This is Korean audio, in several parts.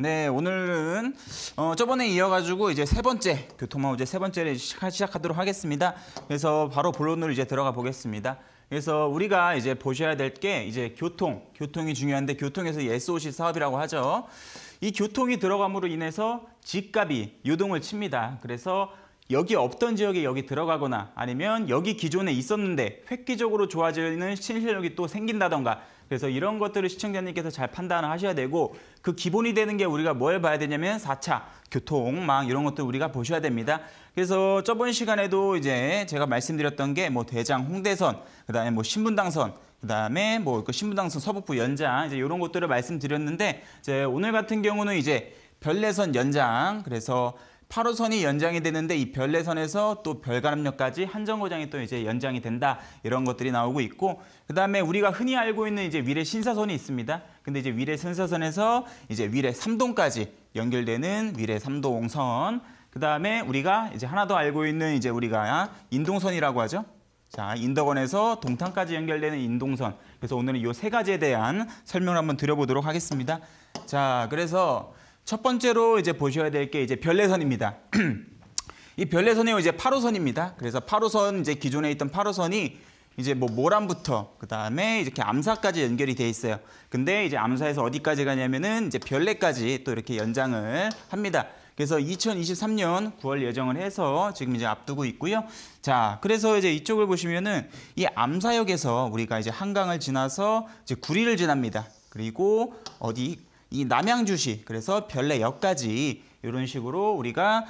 네, 오늘은 어, 저번에 이어가지고 이제 세 번째 교통망우제 세 번째를 시작, 하도록 하겠습니다. 그래서 바로 본론으로 이제 들어가 보겠습니다. 그래서 우리가 이제 보셔야 될 게 이제 교통, 교통이 중요한데 교통에서 SOC 사업이라고 하죠. 이 교통이 들어감으로 인해서 집값이 요동을 칩니다. 그래서 여기 없던 지역에 여기 들어가거나 아니면 여기 기존에 있었는데 획기적으로 좋아지는 신실력이 또 생긴다던가 그래서 이런 것들을 시청자님께서 잘 판단을 하셔야 되고 그 기본이 되는 게 우리가 뭘 봐야 되냐면 4차 교통망 이런 것들 우리가 보셔야 됩니다. 그래서 저번 시간에도 이제 제가 말씀드렸던 게 뭐 대장 홍대선 그다음에 뭐 신분당선 그다음에 뭐 그 신분당선 서북부 연장 이제 이런 것들을 말씀드렸는데 이제 오늘 같은 경우는 이제 별내선 연장 그래서 8호선이 연장이 되는데 이 별내선에서 또 별가람역까지 한정거장이 또 이제 연장이 된다 이런 것들이 나오고 있고 그다음에 우리가 흔히 알고 있는 이제 위례 신사선이 있습니다. 근데 이제 위례 신사선에서 이제 위례 3동까지 연결되는 위례 3동선 그다음에 우리가 이제 하나 더 알고 있는 이제 우리가 인동선이라고 하죠. 자, 인덕원에서 동탄까지 연결되는 인동선. 그래서 오늘은 이 세 가지에 대한 설명을 한번 드려보도록 하겠습니다. 자, 그래서 첫 번째로 이제 보셔야 될 게 이제 별내선입니다. 이 별내선이 이제 8호선입니다. 그래서 8호선 이제 기존에 있던 8호선이 이제 뭐 모란부터 그다음에 이렇게 암사까지 연결이 돼 있어요. 근데 이제 암사에서 어디까지 가냐면은 이제 별내까지 또 이렇게 연장을 합니다. 그래서 2023년 9월 예정을 해서 지금 이제 앞두고 있고요. 자, 그래서 이제 이쪽을 보시면은 이 암사역에서 우리가 이제 한강을 지나서 이제 구리를 지납니다. 그리고 어디 이 남양주시 그래서 별내역까지 이런 식으로 우리가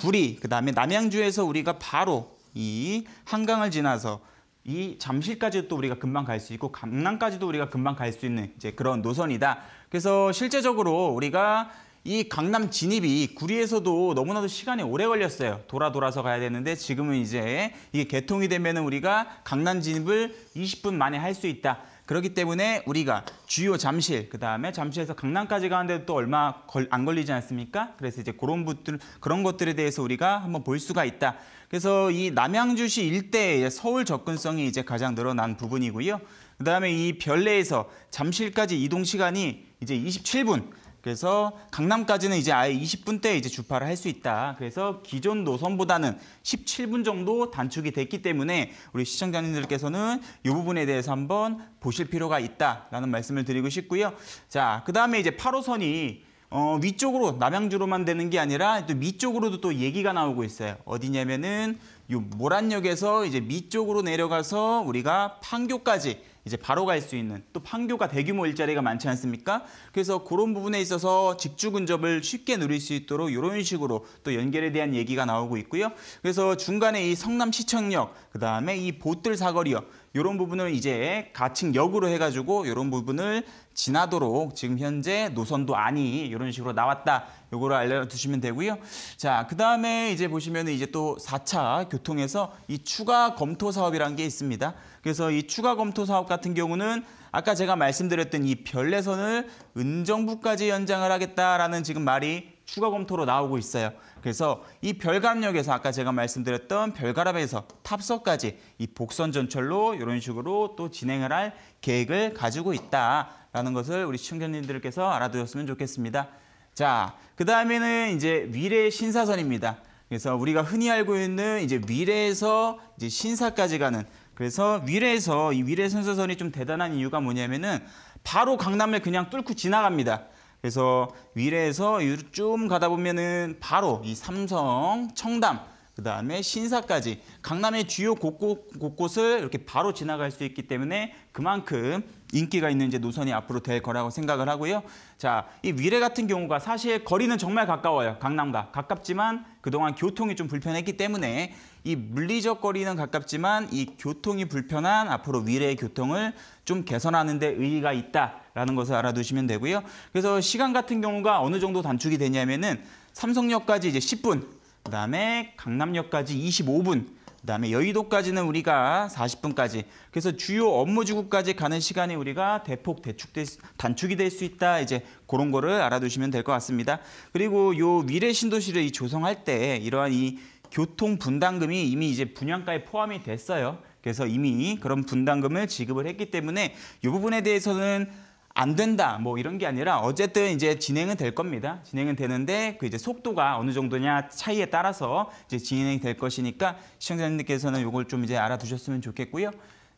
구리 그다음에 남양주에서 우리가 바로 이 한강을 지나서 이 잠실까지도 또 우리가 금방 갈 수 있고 강남까지도 우리가 금방 갈 수 있는 이제 그런 노선이다. 그래서 실제적으로 우리가 이 강남 진입이 구리에서도 너무나도 시간이 오래 걸렸어요. 돌아 돌아서 가야 되는데 지금은 이제 이게 개통이 되면은 우리가 강남 진입을 20분 만에 할 수 있다. 그렇기 때문에 우리가 주요 잠실, 그 다음에 잠실에서 강남까지 가는데도 또 얼마 걸, 안 걸리지 않습니까? 그래서 이제 그런 것들, 그런 것들에 대해서 우리가 한번 볼 수가 있다. 그래서 이 남양주시 일대의 서울 접근성이 이제 가장 늘어난 부분이고요. 그 다음에 이 별내에서 잠실까지 이동 시간이 이제 27분, 그래서 강남까지는 이제 아예 20분대 이제 주파를 할 수 있다. 그래서 기존 노선보다는 17분 정도 단축이 됐기 때문에 우리 시청자님들께서는 이 부분에 대해서 한번 보실 필요가 있다라는 말씀을 드리고 싶고요. 자, 그다음에 이제 8호선이 어, 위쪽으로 남양주로만 되는 게 아니라 또 밑쪽으로도 또 얘기가 나오고 있어요. 어디냐면은 이 모란역에서 이제 밑쪽으로 내려가서 우리가 판교까지 이제 바로 갈 수 있는 또 판교가 대규모 일자리가 많지 않습니까? 그래서 그런 부분에 있어서 직주 근접을 쉽게 누릴 수 있도록 이런 식으로 또 연결에 대한 얘기가 나오고 있고요. 그래서 중간에 이 성남시청역, 그다음에 이 보뜰 사거리역 이런 부분을 이제 가칭역으로 해가지고 이런 부분을 지나도록 지금 현재 노선도 아니 이런 식으로 나왔다. 요거를 알려두시면 되고요. 자, 그 다음에 이제 보시면 이제 또 4차 교통에서 이 추가 검토 사업이라는 게 있습니다. 그래서 이 추가 검토 사업 같은 경우는 아까 제가 말씀드렸던 이 별내선을 은정부까지 연장을 하겠다라는 지금 말이 추가 검토로 나오고 있어요. 그래서 이 별감역에서 아까 제가 말씀드렸던 별가람에서 탑서까지 이 복선 전철로 이런 식으로 또 진행을 할 계획을 가지고 있다라는 것을 우리 시청자님들께서 알아두셨으면 좋겠습니다. 자, 그 다음에는 이제 미래 신사선입니다. 그래서 우리가 흔히 알고 있는 이제 미래에서 이제 신사까지 가는 그래서 위례에서 이 위례 선서선이 좀 대단한 이유가 뭐냐면은 바로 강남을 그냥 뚫고 지나갑니다. 그래서 위례에서 쭉 가다 보면은 바로 이 삼성, 청담, 그 다음에 신사까지 강남의 주요 곳곳, 곳곳을 이렇게 바로 지나갈 수 있기 때문에 그만큼 인기가 있는 이제 노선이 앞으로 될 거라고 생각을 하고요. 자, 이 위례 같은 경우가 사실 거리는 정말 가까워요. 강남과. 가깝지만 그동안 교통이 좀 불편했기 때문에 이 물리적 거리는 가깝지만 이 교통이 불편한 앞으로 위례의 교통을 좀 개선하는 데 의의가 있다라는 것을 알아두시면 되고요. 그래서 시간 같은 경우가 어느 정도 단축이 되냐면은 삼성역까지 이제 10분, 그다음에 강남역까지 25분 그다음에 여의도까지는 우리가 40분까지 그래서 주요 업무 지구까지 가는 시간이 우리가 대폭 대축될 수, 단축이 될 수 있다 이제 그런 거를 알아두시면 될 것 같습니다. 그리고 요 미래 신도시를 이 조성할 때 이러한 이 교통 분담금이 이미 이제 분양가에 포함이 됐어요. 그래서 이미 그런 분담금을 지급을 했기 때문에 이 부분에 대해서는 안 된다 뭐 이런 게 아니라 어쨌든 이제 진행은 될 겁니다. 진행은 되는데 그 이제 속도가 어느 정도냐 차이에 따라서 이제 진행이 될 것이니까 시청자님들께서는 이걸 좀 이제 알아두셨으면 좋겠고요.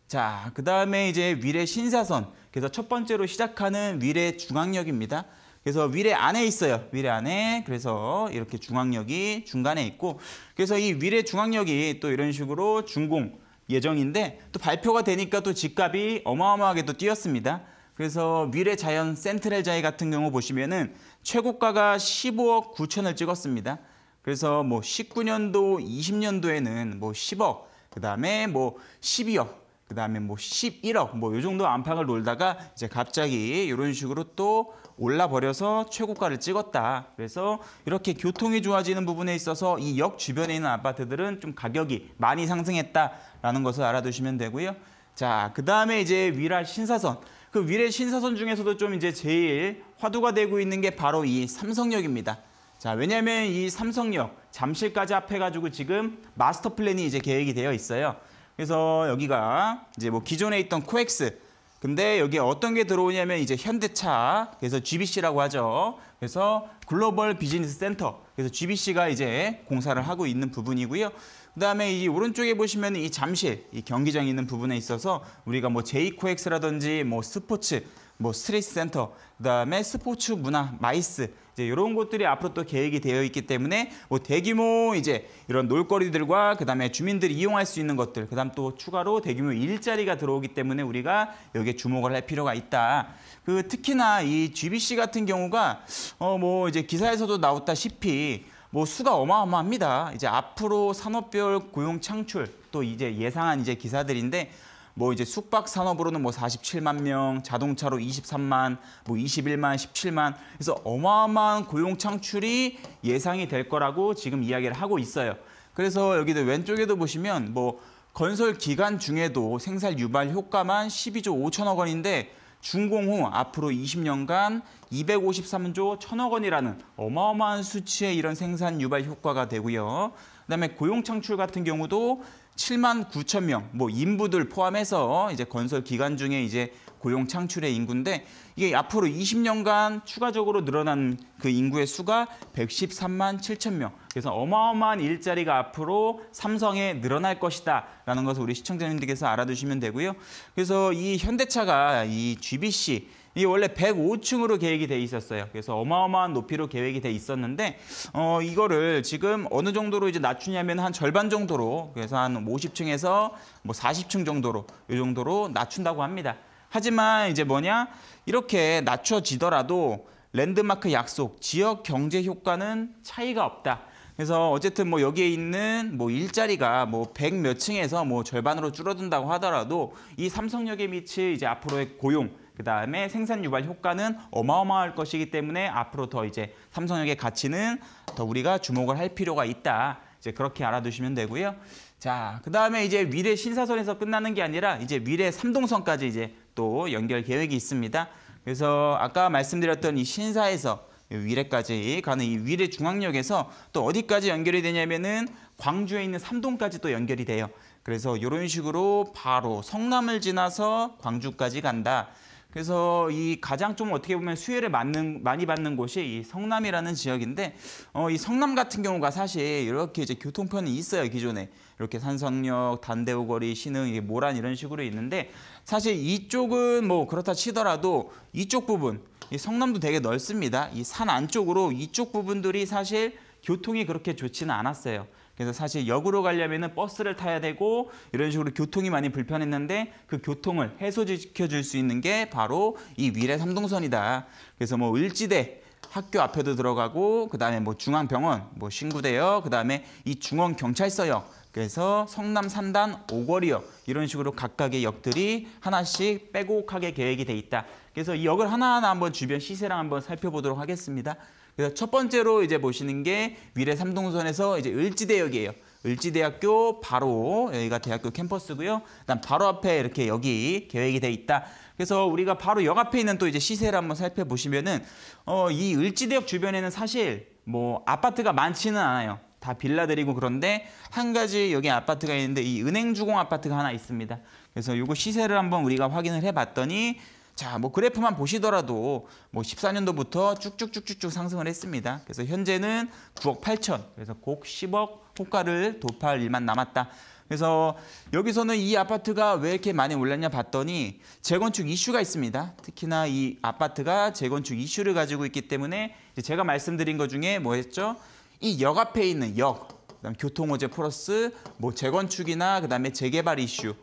자, 그다음에 이제 위례 신사선. 그래서 첫 번째로 시작하는 위례 중앙역입니다. 그래서 위례 안에 있어요. 위례 안에. 그래서 이렇게 중앙역이 중간에 있고 그래서 이 위례 중앙역이 또 이런 식으로 준공 예정인데 또 발표가 되니까 또 집값이 어마어마하게 또 뛰었습니다. 그래서 미래자연 센트럴자이 같은 경우 보시면은 최고가가 15억 9천을 찍었습니다. 그래서 뭐 19년도, 20년도에는 뭐 10억, 그 다음에 뭐 12억, 그 다음에 뭐 11억, 뭐 요 정도 안팎을 놀다가 이제 갑자기 이런 식으로 또 올라버려서 최고가를 찍었다. 그래서 이렇게 교통이 좋아지는 부분에 있어서 이 역 주변에 있는 아파트들은 좀 가격이 많이 상승했다라는 것을 알아두시면 되고요. 자, 그 다음에 이제 위라 신사선. 그 위례 신사선 중에서도 좀 이제 제일 화두가 되고 있는 게 바로 이 삼성역입니다. 자, 왜냐면 하이 삼성역 잠실까지 앞해 가지고 지금 마스터 플랜이 이제 계획이 되어 있어요. 그래서 여기가 이제 뭐 기존에 있던 코엑스 근데 여기 어떤 게 들어오냐면 이제 현대차 그래서 GBC라고 하죠. 그래서 글로벌 비즈니스 센터 그래서 GBC가 이제 공사를 하고 있는 부분이고요. 그다음에 이 오른쪽에 보시면 이 잠실 이 경기장 있는 부분에 있어서 우리가 뭐 제이코엑스라든지 뭐 스포츠 뭐 스트레스 센터 그다음에 스포츠 문화 마이스 이제 이런 것들이 앞으로 또 계획이 되어 있기 때문에 뭐 대규모 이제 이런 놀거리들과 그다음에 주민들이 이용할 수 있는 것들 그다음 또 추가로 대규모 일자리가 들어오기 때문에 우리가 여기에 주목을 할 필요가 있다. 그 특히나 이 GBC 같은 경우가 어 뭐 이제 기사에서도 나왔다시피 뭐 수가 어마어마합니다. 이제 앞으로 산업별 고용 창출 또 이제 예상한 이제 기사들인데 뭐 이제 숙박 산업으로는 뭐 47만 명, 자동차로 23만, 뭐 21만, 17만. 그래서 어마어마한 고용 창출이 예상이 될 거라고 지금 이야기를 하고 있어요. 그래서 여기도 왼쪽에도 보시면 뭐 건설 기간 중에도 생산 유발 효과만 12조 5천억 원인데 준공후 앞으로 20년간 253조 1 0 0 0억 원이라는 어마어마한 수치의 이런 생산 유발 효과가 되고요. 그다음에 고용 창출 같은 경우도 7만 9천 명, 뭐 인부들 포함해서 이제 건설 기간 중에 이제 고용 창출의 인구인데 이게 앞으로 20년간 추가적으로 늘어난 그 인구의 수가 113만 7천 명. 그래서 어마어마한 일자리가 앞으로 삼성에 늘어날 것이다라는 것을 우리 시청자님들께서 알아두시면 되고요. 그래서 이 현대차가 이 GBC 이게 원래 105층으로 계획이 돼 있었어요. 그래서 어마어마한 높이로 계획이 돼 있었는데 어, 이거를 지금 어느 정도로 이제 낮추냐면 한 절반 정도로 그래서 한 50층에서 뭐 40층 정도로 이 정도로 낮춘다고 합니다. 하지만 이제 뭐냐 이렇게 낮춰지더라도 랜드마크 약속 지역 경제 효과는 차이가 없다. 그래서 어쨌든 뭐 여기에 있는 뭐 일자리가 뭐0몇 층에서 뭐 절반으로 줄어든다고 하더라도 이 삼성역에 미칠 이제 앞으로의 고용 그다음에 생산 유발 효과는 어마어마할 것이기 때문에 앞으로 더 이제 삼성역의 가치는 더 우리가 주목을 할 필요가 있다. 이제 그렇게 알아두시면 되고요. 자, 그다음에 이제 미래 신사선에서 끝나는 게 아니라 이제 미래 삼동선까지 이제 또 연결 계획이 있습니다. 그래서 아까 말씀드렸던 이 신사에서 위례까지 가는 이 위례 중앙역에서 또 어디까지 연결이 되냐면은 광주에 있는 삼동까지 또 연결이 돼요. 그래서 이런 식으로 바로 성남을 지나서 광주까지 간다. 그래서 이 가장 좀 어떻게 보면 수혜를 맞는, 많이 받는 곳이 이 성남이라는 지역인데 어, 이 성남 같은 경우가 사실 이렇게 이제 교통편이 있어요 기존에 이렇게 산성역, 단대우거리 신흥, 모란 이런 식으로 있는데 사실 이쪽은 뭐 그렇다 치더라도 이쪽 부분 이 성남도 되게 넓습니다. 이 산 안쪽으로 이쪽 부분들이 사실 교통이 그렇게 좋지는 않았어요. 그래서 사실 역으로 가려면 버스를 타야 되고 이런 식으로 교통이 많이 불편했는데 그 교통을 해소시켜줄 수 있는 게 바로 이 위례 삼동선이다. 그래서 뭐 을지대 학교 앞에도 들어가고 그다음에 뭐 중앙병원, 뭐 신구대역, 그다음에 이 중원 경찰서역 그래서 성남 3단 오거리역 이런 식으로 각각의 역들이 하나씩 빼곡하게 계획이 돼 있다. 그래서 이 역을 하나하나 한번 주변 시세랑 한번 살펴보도록 하겠습니다. 그래서 첫 번째로 이제 보시는 게 미래 삼동선에서 이제 을지대역이에요. 을지대학교 바로 여기가 대학교 캠퍼스고요. 그다음 바로 앞에 이렇게 여기 계획이 돼 있다. 그래서 우리가 바로 역 앞에 있는 또 이제 시세를 한번 살펴보시면은 어, 이 을지대역 주변에는 사실 뭐 아파트가 많지는 않아요. 다 빌라들이고 그런데 한 가지 여기 아파트가 있는데 이 은행주공 아파트가 하나 있습니다. 그래서 요거 시세를 한번 우리가 확인을 해봤더니 자, 뭐 그래프만 보시더라도 뭐 14년도부터 쭉쭉쭉쭉쭉 상승을 했습니다. 그래서 현재는 9억 8천, 그래서 곡 10억 호가를 돌파할 일만 남았다. 그래서 여기서는 이 아파트가 왜 이렇게 많이 올랐냐 봤더니 재건축 이슈가 있습니다. 특히나 이 아파트가 재건축 이슈를 가지고 있기 때문에 제가 말씀드린 것 중에 뭐였죠? 이 역 앞에 있는 역, 그다음 교통호재 플러스 뭐 재건축이나 그다음에 재개발 이슈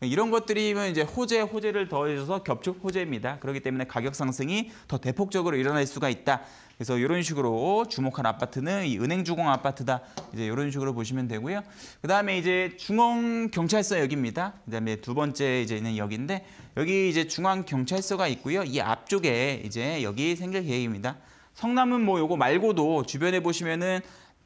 이런 것들이면 이제 호재, 호재를 더해줘서 겹축 호재입니다. 그렇기 때문에 가격 상승이 더 대폭적으로 일어날 수가 있다. 그래서 이런 식으로 주목한 아파트는 이 은행주공 아파트다. 이제 이런 식으로 보시면 되고요. 그다음에 이제 중앙경찰서역입니다. 그다음에 두 번째 이제 있는 역인데 여기 이제 중앙경찰서가 있고요. 이 앞쪽에 이제 여기 생길 계획입니다. 성남은 뭐 요거 말고도 주변에 보시면은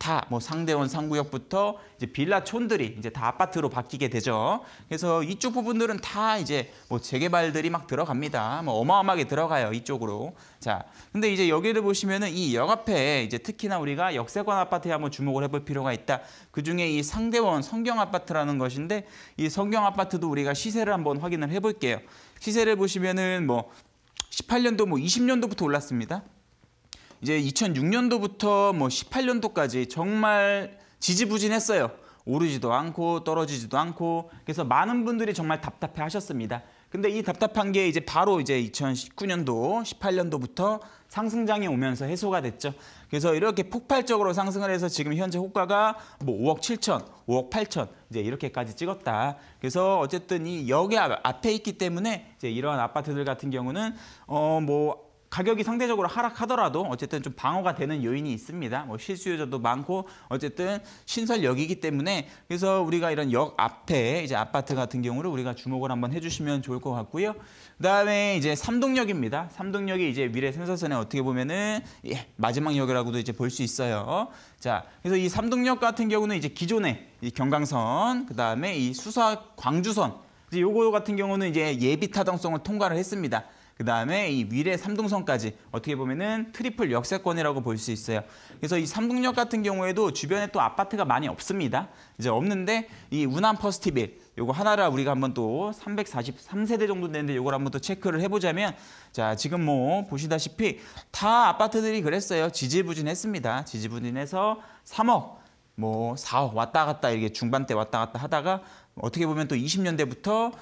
다뭐 상대원 상구역부터 이제 빌라촌들이 이제 다 아파트로 바뀌게 되죠. 그래서 이쪽 부분들은 다 이제 뭐 재개발들이 막 들어갑니다. 뭐 어마어마하게 들어가요 이쪽으로. 자, 근데 이제 여기를 보시면은 이역 앞에 이제 특히나 우리가 역세권 아파트에 한번 주목을 해볼 필요가 있다. 그 중에 이 상대원 성경 아파트라는 것인데 이 성경 아파트도 우리가 시세를 한번 확인을 해볼게요. 시세를 보시면은 뭐 18년도 뭐 20년도부터 올랐습니다. 이제 2006년도부터 뭐 18년도까지 정말 지지부진했어요. 오르지도 않고 떨어지지도 않고 그래서 많은 분들이 정말 답답해 하셨습니다. 근데 이 답답한 게 이제 바로 이제 2019년도, 18년도부터 상승장에 오면서 해소가 됐죠. 그래서 이렇게 폭발적으로 상승을 해서 지금 현재 호가가 뭐 5억 7천, 5억 8천 이제 이렇게까지 찍었다. 그래서 어쨌든 이 역에 앞에 있기 때문에 이제 이러한 아파트들 같은 경우는 어뭐 가격이 상대적으로 하락하더라도 어쨌든 좀 방어가 되는 요인이 있습니다. 뭐 실수요자도 많고 어쨌든 신설역이기 때문에 그래서 우리가 이런 역 앞에 이제 아파트 같은 경우를 우리가 주목을 한번 해주시면 좋을 것 같고요. 그다음에 이제 삼동역입니다. 삼동역이 이제 미래 생산선에 어떻게 보면은 예, 마지막 역이라고도 이제 볼 수 있어요. 자, 그래서 이 삼동역 같은 경우는 이제 기존의 이 경강선, 그다음에 이 수사 광주선 이제 요거 같은 경우는 이제 예비 타당성을 통과를 했습니다. 그다음에 이 위례 삼동성까지 어떻게 보면은 트리플 역세권이라고 볼 수 있어요. 그래서 이 삼동역 같은 경우에도 주변에 또 아파트가 많이 없습니다. 이제 없는데 이 운암 퍼스티빌 요거 하나를 우리가 한번 또 343세대 정도 되는데 요걸 한번 또 체크를 해보자면 자 지금 뭐 보시다시피 다 아파트들이 그랬어요. 지지부진했습니다. 지지부진해서 3억 뭐 4억 왔다 갔다 이렇게 중반대 왔다 갔다 하다가 어떻게 보면 또 20년대부터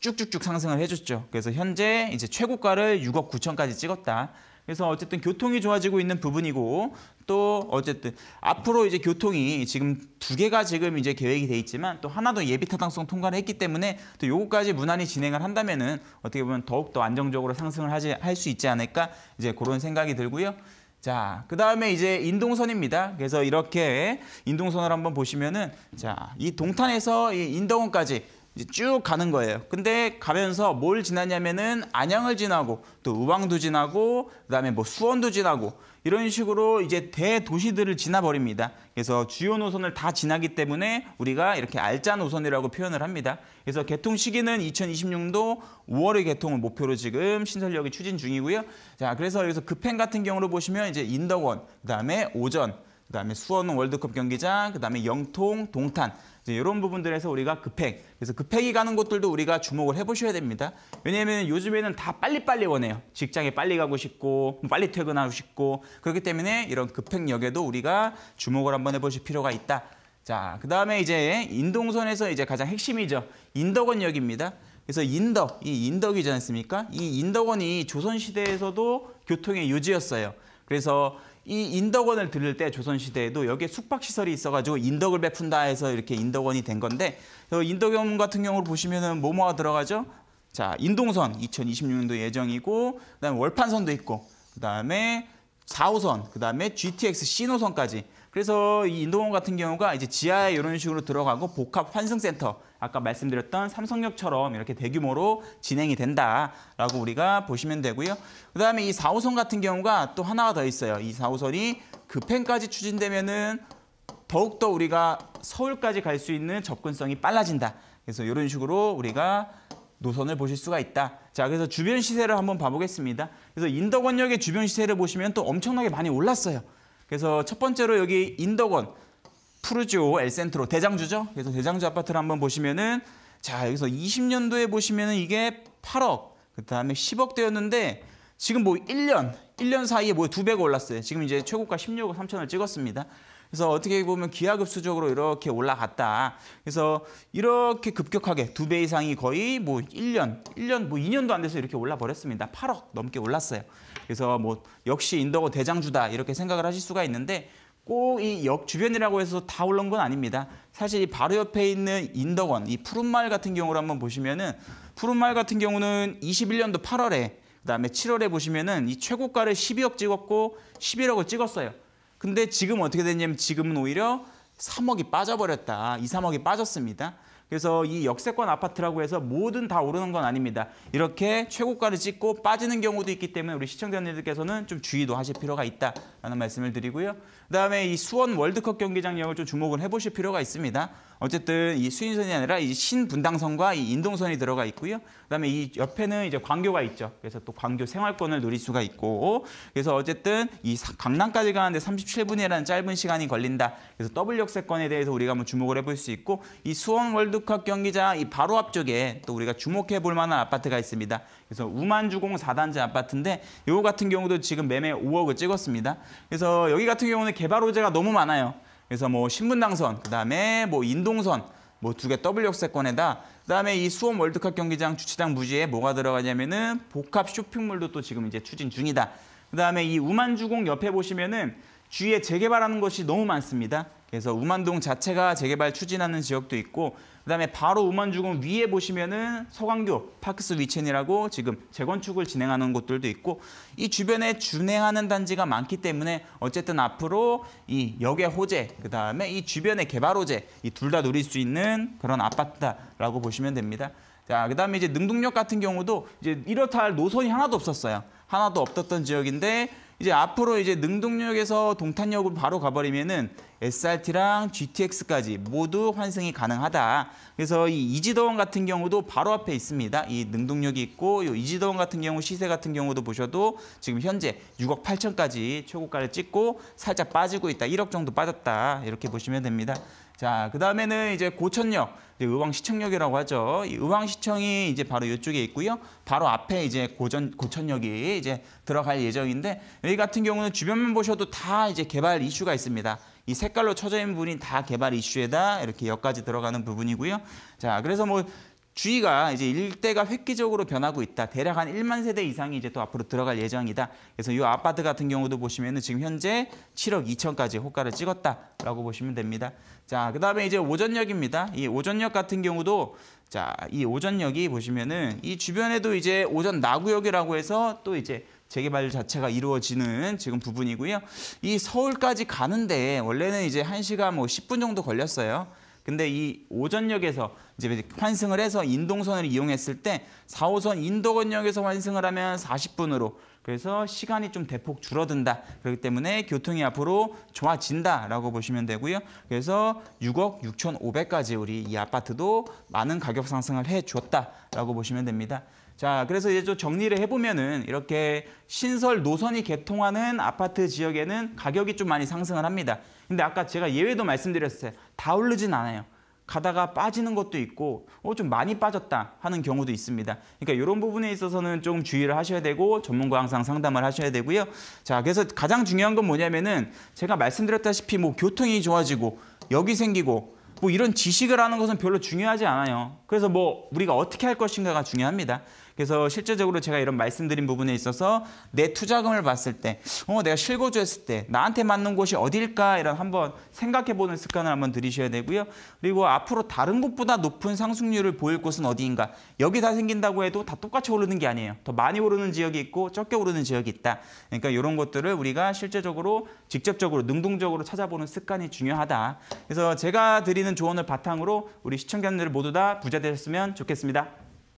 쭉쭉쭉 상승을 해줬죠. 그래서 현재 이제 최고가를 6억 9천까지 찍었다. 그래서 어쨌든 교통이 좋아지고 있는 부분이고 또 어쨌든 앞으로 이제 교통이 지금 두 개가 지금 이제 계획이 돼 있지만 또 하나 도 예비 타당성 통과를 했기 때문에 또 요거까지 무난히 진행을 한다면은 어떻게 보면 더욱 더 안정적으로 상승을 하지 할수 있지 않을까 이제 그런 생각이 들고요. 자, 그 다음에 이제 인동선입니다. 그래서 이렇게 인동선을 한번 보시면은 자, 이 동탄에서 이 인덕원까지 쭉 가는 거예요. 근데 가면서 뭘 지나냐면은 안양을 지나고 또 우방도 지나고 그다음에 뭐 수원도 지나고 이런 식으로 이제 대도시들을 지나버립니다. 그래서 주요 노선을 다 지나기 때문에 우리가 이렇게 알짜 노선이라고 표현을 합니다. 그래서 개통 시기는 2026년도 5월의 개통을 목표로 지금 신설역이 추진 중이고요. 자, 그래서 여기서 급행 같은 경우로 보시면 이제 인덕원, 그다음에 오전, 그다음에 수원 월드컵 경기장, 그다음에 영통, 동탄 이런 부분들에서 우리가 급행, 그래서 급행이 가는 곳들도 우리가 주목을 해보셔야 됩니다. 왜냐하면 요즘에는 다 빨리빨리 원해요. 직장에 빨리 가고 싶고 뭐 빨리 퇴근하고 싶고 그렇기 때문에 이런 급행역에도 우리가 주목을 한번 해보실 필요가 있다. 자, 그다음에 이제 인동선에서 이제 가장 핵심이죠. 인덕원역입니다. 그래서 인덕, 이 인덕이지 않습니까? 이 인덕원이 조선시대에서도 교통의 요지였어요. 그래서 이 인덕원을 들을 때 조선시대에도 여기에 숙박시설이 있어가지고 인덕을 베푼다 해서 이렇게 인덕원이 된 건데 어, 인덕원 같은 경우를 보시면은 뭐뭐가 들어가죠? 자, 인동선 2026년도 예정이고 그다음에 월판선도 있고 그다음에 4호선, 그다음에 GTX 신호선까지 그래서 이 인동원 같은 경우가 이제 지하에 이런 식으로 들어가고 복합 환승센터 아까 말씀드렸던 삼성역처럼 이렇게 대규모로 진행이 된다라고 우리가 보시면 되고요. 그다음에 이 4호선 같은 경우가 또 하나가 더 있어요. 이 4호선이 급행까지 추진되면은 더욱더 우리가 서울까지 갈 수 있는 접근성이 빨라진다. 그래서 이런 식으로 우리가 노선을 보실 수가 있다. 자, 그래서 주변 시세를 한번 봐보겠습니다. 그래서 인덕원역의 주변 시세를 보시면 또 엄청나게 많이 올랐어요. 그래서 첫 번째로 여기 인덕원 푸르지오 엘센트로 대장주죠. 그래서 대장주 아파트를 한번 보시면은 자 여기서 20년도에 보시면은 이게 8억 그 다음에 10억대였는데 지금 뭐 1년 1년 사이에 뭐 두 배가 올랐어요. 지금 이제 최고가 16억 3천을 찍었습니다. 그래서 어떻게 보면 기하급수적으로 이렇게 올라갔다. 그래서 이렇게 급격하게 두 배 이상이 거의 뭐 1년, 1년 뭐 2년도 안 돼서 이렇게 올라 버렸습니다. 8억 넘게 올랐어요. 그래서 뭐 역시 인덕어 대장주다 이렇게 생각을 하실 수가 있는데 꼭 이 역 주변이라고 해서 다 올라온 건 아닙니다. 사실 이 바로 옆에 있는 인덕원, 이 푸른말 같은 경우를 한번 보시면은 푸른말 같은 경우는 21년도 8월에 그다음에 7월에 보시면은 이 최고가를 12억 찍었고 11억을 찍었어요. 근데 지금 어떻게 됐냐면 지금은 오히려 3억이 빠져버렸다. 2, 3억이 빠졌습니다. 그래서 이 역세권 아파트라고 해서 모든 다 오르는 건 아닙니다. 이렇게 최고가를 찍고 빠지는 경우도 있기 때문에 우리 시청자님들께서는 좀 주의도 하실 필요가 있다라는 말씀을 드리고요. 그다음에 이 수원 월드컵 경기장역을 좀 주목을 해보실 필요가 있습니다. 어쨌든 이 수인선이 아니라 이 신분당선과 이 인동선이 들어가 있고요. 그다음에 이 옆에는 이제 광교가 있죠. 그래서 또 광교 생활권을 누릴 수가 있고 그래서 어쨌든 이 강남까지 가는데 37분이라는 짧은 시간이 걸린다. 그래서 더블 역세권에 대해서 우리가 한번 주목을 해볼 수 있고 이 수원 월드 현대복합 경기장 이 바로 앞쪽에 또 우리가 주목해 볼 만한 아파트가 있습니다. 그래서 우만주공 4단지 아파트인데 이거 같은 경우도 지금 매매 5억을 찍었습니다. 그래서 여기 같은 경우는 개발 호재가 너무 많아요. 그래서 뭐 신분당선, 그다음에 뭐 인동선 뭐 두개 더블 역세권에다 그다음에 이 수원 월드컵 경기장 주차장 부지에 뭐가 들어가냐면은 복합 쇼핑몰도 또 지금 이제 추진 중이다. 그다음에 이 우만주공 옆에 보시면은 주위에 재개발하는 것이 너무 많습니다. 그래서 우만동 자체가 재개발 추진하는 지역도 있고 그다음에 바로 우만주공 위에 보시면은 서강교 파크스 위첸이라고 지금 재건축을 진행하는 곳들도 있고 이 주변에 준행하는 단지가 많기 때문에 어쨌든 앞으로 이 역의 호재 그다음에 이 주변의 개발 호재 이 둘 다 누릴 수 있는 그런 아파트다라고 보시면 됩니다. 자, 그다음에 이제 능동역 같은 경우도 이제 이렇다 할 노선이 하나도 없었어요. 하나도 없었던 지역인데 이제 앞으로 이제 능동역에서 동탄역으로 바로 가버리면은 SRT랑 GTX까지 모두 환승이 가능하다. 그래서 이이지더원 같은 경우도 바로 앞에 있습니다. 이 능동력이 있고 이이지더원 같은 경우 시세 같은 경우도 보셔도 지금 현재 6억 8천까지 최고가를 찍고 살짝 빠지고 있다. 1억 정도 빠졌다. 이렇게 보시면 됩니다. 자, 그 다음에는 이제 고천역, 의왕시청역이라고 하죠. 이 의왕시청이 이제 바로 이쪽에 있고요. 바로 앞에 이제 고전, 고천역이 이제 들어갈 예정인데 여기 같은 경우는 주변만 보셔도 다 이제 개발 이슈가 있습니다. 이 색깔로 쳐져 있는 부분이 다 개발 이슈에다 이렇게 역까지 들어가는 부분이고요. 자, 그래서 뭐 주의가 이제 일대가 획기적으로 변하고 있다. 대략 한 1만 세대 이상이 이제 또 앞으로 들어갈 예정이다. 그래서 이 아파트 같은 경우도 보시면은 지금 현재 7억 2천까지 호가를 찍었다라고 보시면 됩니다. 자, 그다음에 이제 오전역입니다. 이 오전역 같은 경우도 자, 이 오전역이 보시면은 이 주변에도 이제 오전 나구역이라고 해서 또 이제 재개발 자체가 이루어지는 지금 부분이고요. 이 서울까지 가는데 원래는 이제 1시간 뭐 10분 정도 걸렸어요. 근데 이 오전역에서 이제 환승을 해서 인동선을 이용했을 때 4호선 인덕원역에서 환승을 하면 40분으로 그래서 시간이 좀 대폭 줄어든다. 그렇기 때문에 교통이 앞으로 좋아진다라고 보시면 되고요. 그래서 6억 6,500까지 우리 이 아파트도 많은 가격 상승을 해줬다라고 보시면 됩니다. 자, 그래서 이제 좀 정리를 해보면은 이렇게 신설 노선이 개통하는 아파트 지역에는 가격이 좀 많이 상승을 합니다. 근데 아까 제가 예외도 말씀드렸어요. 다 오르진 않아요. 가다가 빠지는 것도 있고 어, 좀 많이 빠졌다 하는 경우도 있습니다. 그러니까 이런 부분에 있어서는 좀 주의를 하셔야 되고 전문가 항상 상담을 하셔야 되고요. 자 그래서 가장 중요한 건 뭐냐면은 제가 말씀드렸다시피 뭐 교통이 좋아지고 역이 생기고 뭐 이런 지식을 하는 것은 별로 중요하지 않아요. 그래서 뭐 우리가 어떻게 할 것인가가 중요합니다. 그래서 실제적으로 제가 이런 말씀드린 부분에 있어서 내 투자금을 봤을 때, 어, 내가 실거주했을 때 나한테 맞는 곳이 어딜까 이런 한번 생각해보는 습관을 한번 들이셔야 되고요. 그리고 앞으로 다른 곳보다 높은 상승률을 보일 곳은 어디인가. 여기 다 생긴다고 해도 다 똑같이 오르는 게 아니에요. 더 많이 오르는 지역이 있고 적게 오르는 지역이 있다. 그러니까 이런 것들을 우리가 실제적으로 직접적으로 능동적으로 찾아보는 습관이 중요하다. 그래서 제가 드리는 조언을 바탕으로 우리 시청자분들 모두 다 부자 되셨으면 좋겠습니다.